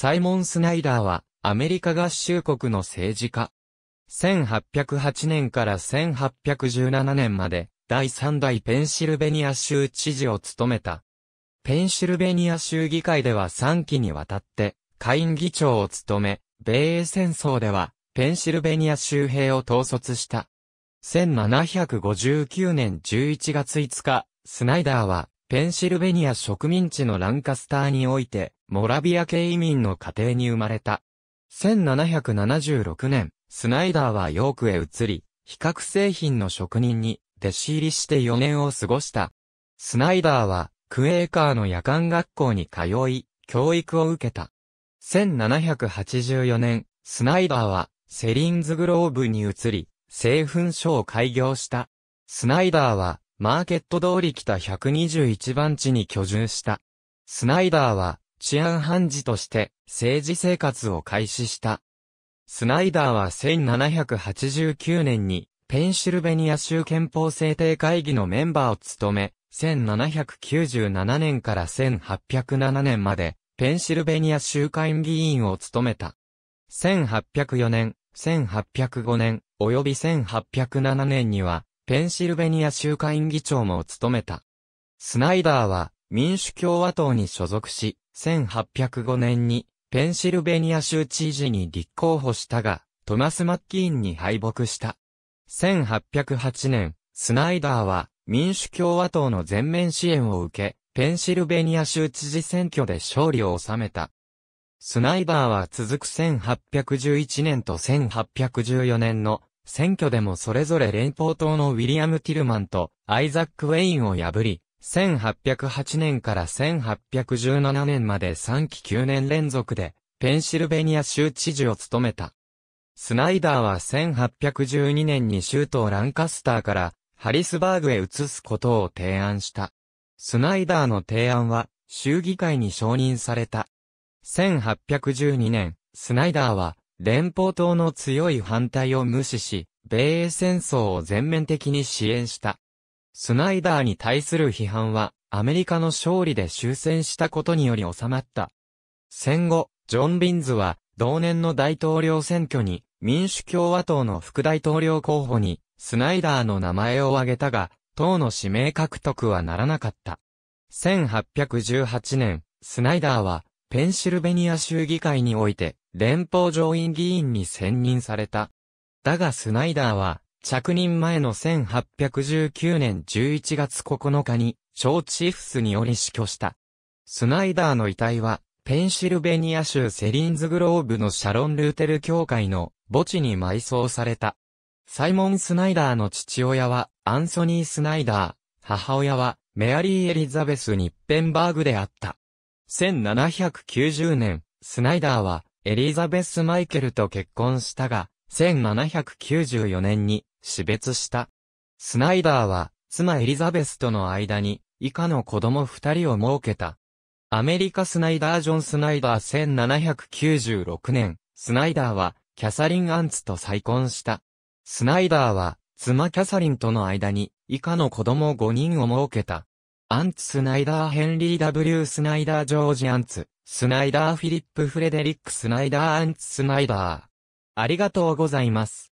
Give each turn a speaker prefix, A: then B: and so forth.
A: サイモン・スナイダーは、アメリカ合衆国の政治家。1808年から1817年まで、第3代ペンシルベニア州知事を務めた。ペンシルベニア州議会では3期にわたって、下院議長を務め、米英戦争では、ペンシルベニア州兵を統率した。1759年11月5日、スナイダーは、ペンシルベニア植民地のランカスターにおいて、モラビア系移民の家庭に生まれた。1776年、スナイダーはヨークへ移り、比較製品の職人に弟子入りして4年を過ごした。スナイダーは、クエーカーの夜間学校に通い、教育を受けた。1784年、スナイダーは、セリンズグローブに移り、製粉所を開業した。スナイダーは、マーケット通り北121番地に居住した。スナイダーは、治安判事として政治生活を開始した。スナイダーは1789年にペンシルベニア州憲法制定会議のメンバーを務め、1797年から1807年までペンシルベニア州会議員を務めた。1804年、1805年、及び1807年には、ペンシルベニア州会議長も務めた。スナイダーは民主共和党に所属し、1805年にペンシルベニア州知事に立候補したが、トマス・マッキーンに敗北した。1808年、スナイダーは民主共和党の全面支援を受け、ペンシルベニア州知事選挙で勝利を収めた。スナイダーは続く1811年と1814年の選挙でもそれぞれ連邦党のウィリアム・ティルマンとアイザック・ウェインを破り、1808年から1817年まで3期9年連続で、ペンシルベニア州知事を務めた。スナイダーは1812年に州都ランカスターからハリスバーグへ移すことを提案した。スナイダーの提案は州議会に承認された。1812年、スナイダーは連邦党の強い反対を無視し、米英戦争を全面的に支援した。スナイダーに対する批判は、アメリカの勝利で終戦したことにより収まった。戦後、ジョン・ビンズは、同年の大統領選挙に、民主共和党の副大統領候補に、スナイダーの名前を挙げたが、党の指名獲得はならなかった。1818年、スナイダーは、ペンシルベニア州議会において、連邦上院議員に選任された。だがスナイダーは、着任前の1819年11月9日に、小チーフスにより死去した。スナイダーの遺体は、ペンシルベニア州セリンズグローブのシャロン・ルーテル教会の墓地に埋葬された。サイモン・スナイダーの父親はアンソニー・スナイダー、母親はメアリー・エリザベス・ニッペンバーグであった。1790年、スナイダーはエリザベス・マイケルと結婚したが、1794年に死別した。スナイダーは妻エリザベスとの間に以下の子供二人を設けた。アメリカスナイダー・ジョン・スナイダー1796年、スナイダーはキャサリン・アンツと再婚した。スナイダーは妻キャサリンとの間に以下の子供5人を設けた。アンツ・スナイダー・ヘンリー・ W・ スナイダー・ジョージ・アンツ、スナイダー・フィリップ・フレデリック・スナイダー・アンツ・スナイダー。ありがとうございます。